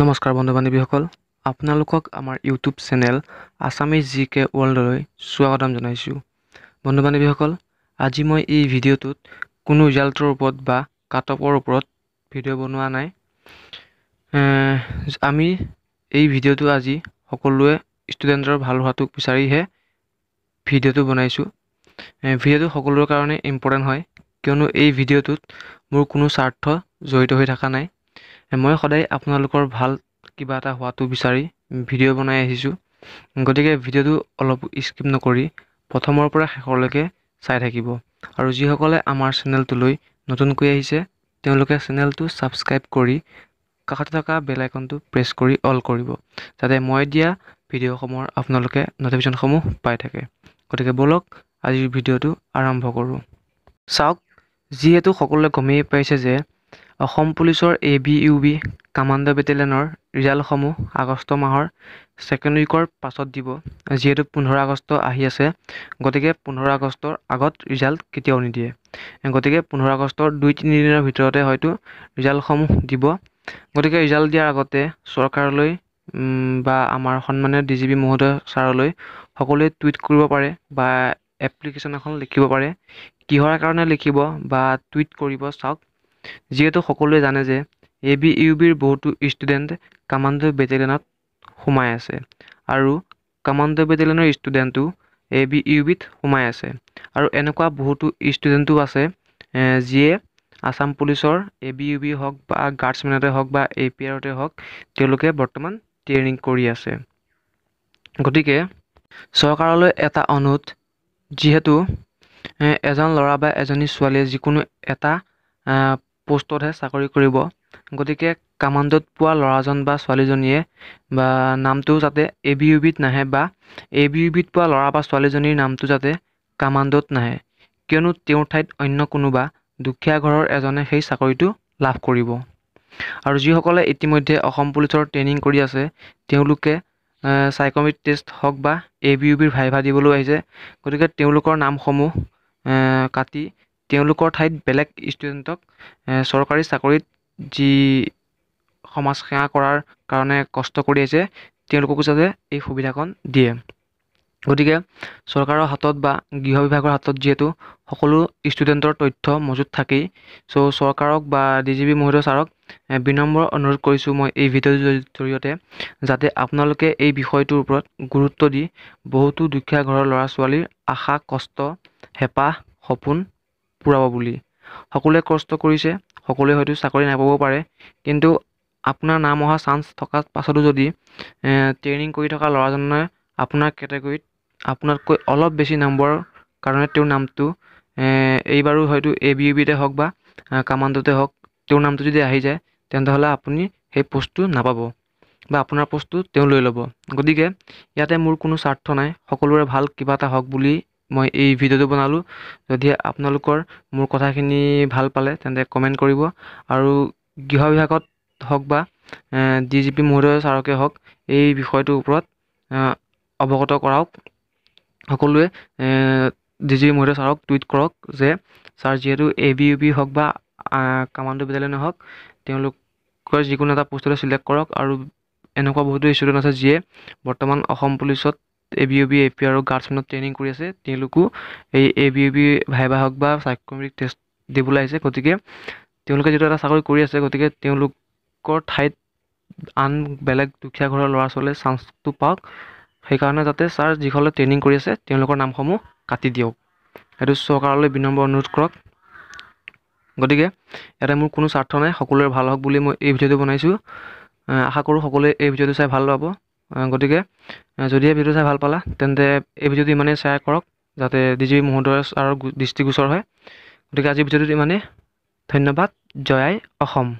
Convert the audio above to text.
নমস্কাৰ বন্ধু বান্ধৱীসকল আপোনালোকক আমাৰ YouTube channel Assamese G K ৱৰ্ল্ডলৈ স্বাগতম জনাইছোঁ বন্ধু বান্ধৱীসকল আজি মই এই ভিডিঅ'টোত কোনো ৰিজাল্টৰ ওপৰত বা কাটঅপৰ ওপৰত ভিডিঅ' বনোৱা নাই আমি এই ভিডিঅ'টো আজি সকলোৱে ষ্টুডেণ্টৰ ভাল হোৱাটো বিচাৰিহে ভিডিঅ'টো বনাইছোঁ ভিডিঅ'টো সকলোৰে কাৰণে ইম্পৰ্টেণ্ট হয় কিয়নো এই ভিডিঅ'টোত মোৰ কোনো স্বাৰ্থ জড়িত হৈ থকা নাই মই সদায় আপোনালোকৰ ভাল কিবা এটা হোৱাটো বিচাৰি ভিডিঅ' বনাই আহিছোঁ গতিকে ভিডিঅ'টো অলপ স্কিপ নকৰি প্ৰথমৰ পৰা শেষলৈকে চাই থাকিব আৰু যিসকলে আমাৰ চেনেলটোলৈ নতুনকৈ আহিছে তেওঁলোকে চেনেলটো ছাবস্ক্ৰাইব কৰি কাষতে থকা বেল প্ৰেছ কৰি অল কৰিব যাতে মই দিয়া ভিডিঅ'সমূহৰ আপোনালোকে ন'টিফিকেশ্যনসমূহ পাই থাকে গতিকে ব'লক আজিৰ ভিডিঅ'টো আৰম্ভ কৰোঁ চাওক যিহেতু সকলোৱে গমেই পাইছে যে অসম পুলিচৰ A B U B commando বেটেলিয়নৰ ৰিজাল্টসমূহ আগষ্ট মাহৰ ছেকেণ্ড উইকৰ পাছত দিব যিহেতু পোন্ধৰ আগষ্ট আহি আছে গতিকে পোন্ধৰ আগষ্টৰ আগত ৰিজাল্ট কেতিয়াও নিদিয়ে গতিকে পোন্ধৰ আগষ্টৰ দুই তিনিদিনৰ ভিতৰতে হয়তো ৰিজাল্টসমূহ দিব গতিকে ৰিজাল্ট দিয়াৰ আগতে চৰকাৰলৈ বা আমাৰ সন্মানীয় ডি জি পি মহোদয় ছাৰলৈ সকলোৱে টুইট কৰিব পাৰে বা এপ্লিকেশ্যন এখন লিখিব পাৰে কিহৰ কাৰণে লিখিব বা টুইট কৰিব চাওক যিহেতু সকলোৱে জানে যে এ বি ইউ বিৰ বহুতো ষ্টুডেণ্ট কামাণ্ডো বেটেলিয়নত সোমাই আছে আৰু কামাণ্ডো বেটেলিয়নৰ ষ্টুডেণ্টো এ বি ইউ বিত সোমাই আছে আৰু এনেকুৱা বহুতো ষ্টুডেণ্টো আছে যিয়ে আছাম পুলিচৰ এ বি ইউ বি হওক বা গাৰ্ডছমেনতে হওক বা এ পি আৰতে হওক তেওঁলোকে বৰ্তমান ট্ৰেইনিং কৰি আছে গতিকে চৰকাৰলৈ এটা অনুৰোধ যিহেতু এজন ল'ৰা বা এজনী ছোৱালীয়ে যিকোনো এটা পোষ্টতহে চাকৰি কৰিব গতিকে কামাণ্ডত পোৱা ল'ৰাজন বা ছোৱালীজনীয়ে বা নামটো যাতে এ বি ইউ বিত নাহে বা এ বি ইউ বিত পোৱা ল'ৰা বা ছোৱালীজনীৰ নামটো যাতে কামাণ্ডত নাহে কিয়নো তেওঁৰ ঠাইত অন্য কোনোবা দুখীয়া ঘৰৰ এজনে সেই চাকৰিটো লাভ কৰিব আৰু যিসকলে ইতিমধ্যে অসম পুলিচৰ ট্ৰেইনিং কৰি আছে তেওঁলোকে চাইকমিক টেষ্ট হওক বা এ বি ইউ বিৰ ভাইভা দিবলৈ আহিছে গতিকে তেওঁলোকৰ নামসমূহ কাটি তেওঁলোকৰ ঠাইত বেলেগ ষ্টুডেণ্টক চৰকাৰী চাকৰিত যি সমাজ সেৱা কৰাৰ কাৰণে কষ্ট কৰি আছে তেওঁলোককো যাতে এই সুবিধাকণ দিয়ে গতিকে চৰকাৰৰ হাতত বা গৃহ বিভাগৰ হাতত যিহেতু সকলো ষ্টুডেণ্টৰ তথ্য মজুত থাকেই চ' চৰকাৰক বা ডি জি বি মহোদয় ছাৰক বিনম্ৰ অনুৰোধ কৰিছোঁ মই এই ভিডিঅ'ৰ জৰিয়তে যাতে আপোনালোকে এই বিষয়টোৰ ওপৰত গুৰুত্ব দি বহুতো দুখীয়া ঘৰৰ ল'ৰা ছোৱালীৰ আশা কষ্ট হেঁপাহ সপোন পূৰাব বুলি সকলোৱে কষ্ট কৰিছে সকলোৱে হয়তো চাকৰি নাপাব পাৰে কিন্তু আপোনাৰ নাম অহা চান্স থকা পাছতো যদি ট্ৰেইনিং কৰি থকা ল'ৰাজনে আপোনাৰ কেটেগৰীত আপোনাতকৈ অলপ বেছি নম্বৰ কাৰণে তেওঁৰ নামটো এইবাৰো হয়তো এ বি ইউ বিতে হওক বা কামাণ্ডতে হওক তেওঁৰ নামটো যদি আহি যায় তেনেহ'লে আপুনি সেই পোষ্টটো নাপাব বা আপোনাৰ পোষ্টটো তেওঁ লৈ ল'ব গতিকে ইয়াতে মোৰ কোনো স্বাৰ্থ নাই সকলোৰে ভাল কিবা এটা হওক বুলি মই এই ভিডিঅ'টো বনালোঁ যদি আপোনালোকৰ মোৰ কথাখিনি ভাল পালে তেন্তে কমেণ্ট কৰিব আৰু গৃহ বিভাগত হওক বা ডি জি পি মহোদয় ছাৰকে হওক এই বিষয়টোৰ ওপৰত অৱগত কৰাওক সকলোৱে ডি জি পি মহোদয় ছাৰক টুইট কৰক যে ছাৰ যিহেতু এ বি ইউ পি হওক বা কামাণ্ডো বিদ্যালয় নহওক তেওঁলোকৰ যিকোনো এটা পোষ্টলৈ ছিলেক্ট কৰক আৰু এনেকুৱা বহুতো ষ্টুডেণ্ট আছে যিয়ে বৰ্তমান অসম পুলিচত A B U B A P আৰু গাৰ্ডছমেনত ট্ৰেইনিং কৰি আছে তেওঁলোকো এই এ বি ইউ বি ভাই ভাই হওক বা চাইকমেট্ৰিক টেষ্ট দিবলৈ আহিছে গতিকে তেওঁলোকে যিটো এটা চাকৰি কৰি আছে গতিকে তেওঁলোকৰ ঠাইত আন বেলেগ দুখীয়া ঘৰৰ ল'ৰা ছোৱালীয়ে চাঞ্চটো পাওক সেইকাৰণে যাতে ছাৰ যিসকলে ট্ৰেইনিং কৰি আছে তেওঁলোকৰ নামসমূহ কাটি দিয়ক সেইটো চৰকাৰলৈ বিনম্ৰ অনুৰোধ কৰক গতিকে ইয়াতে মোৰ কোনো স্বাৰ্থ নাই সকলোৰে ভাল হওক বুলি মই এই ভিডিঅ'টো বনাইছোঁ আশা কৰোঁ সকলোৱে এই ভিডিঅ'টো চাই ভাল পাব গতিকে যদিহে ভিডিঅ' চাই ভাল পালা তেন্তে এই ভিডিঅ'টো ইমানেই শ্বেয়াৰ কৰক যাতে ডিজিপি মহোদয় আৰু দৃষ্টিগোচৰ হয় গতিকে আজিৰ ভিডিঅ'টোত ইমানেই ধন্যবাদ জয়াই অসম